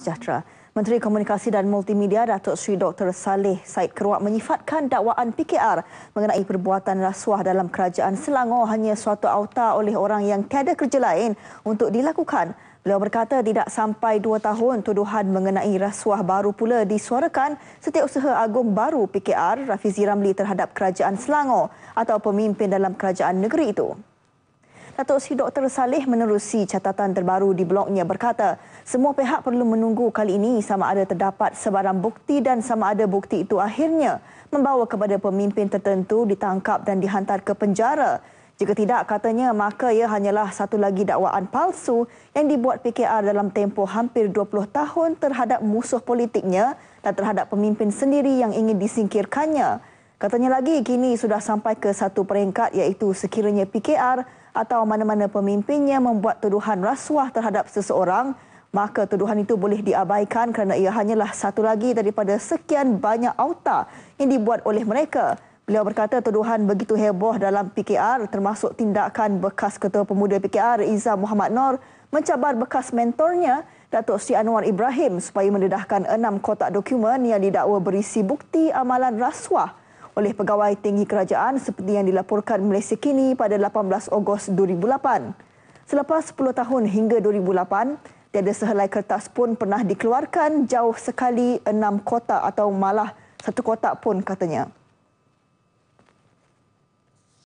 Sejahtera. Menteri Komunikasi dan Multimedia Datuk Sri Dr. Saleh Said Keruak menyifatkan dakwaan PKR mengenai perbuatan rasuah dalam kerajaan Selangor hanya suatu auta oleh orang yang tiada kerja lain untuk dilakukan. Beliau berkata tidak sampai dua tahun tuduhan mengenai rasuah baru pula disuarakan setiap setiausaha agung baru PKR Rafizi Ramli terhadap kerajaan Selangor atau pemimpin dalam kerajaan negeri itu. Datuk Seri Dr. Saleh menerusi catatan terbaru di blognya berkata, semua pihak perlu menunggu kali ini sama ada terdapat sebarang bukti dan sama ada bukti itu akhirnya membawa kepada pemimpin tertentu ditangkap dan dihantar ke penjara. Jika tidak katanya maka ia hanyalah satu lagi dakwaan palsu yang dibuat PKR dalam tempoh hampir 20 tahun terhadap musuh politiknya dan terhadap pemimpin sendiri yang ingin disingkirkannya. Katanya lagi kini sudah sampai ke satu peringkat iaitu sekiranya PKR atau mana-mana pemimpinnya membuat tuduhan rasuah terhadap seseorang, maka tuduhan itu boleh diabaikan kerana ia hanyalah satu lagi daripada sekian banyak auta yang dibuat oleh mereka. Beliau berkata tuduhan begitu heboh dalam PKR termasuk tindakan bekas ketua pemuda PKR Izzah Muhammad Nor mencabar bekas mentornya Datuk Sri Anwar Ibrahim supaya mendedahkan enam kotak dokumen yang didakwa berisi bukti amalan rasuah oleh pegawai tinggi kerajaan seperti yang dilaporkan Malaysia Kini pada 18 Ogos 2008. Selepas 10 tahun hingga 2008, tiada sehelai kertas pun pernah dikeluarkan jauh sekali enam kotak atau malah satu kotak pun katanya.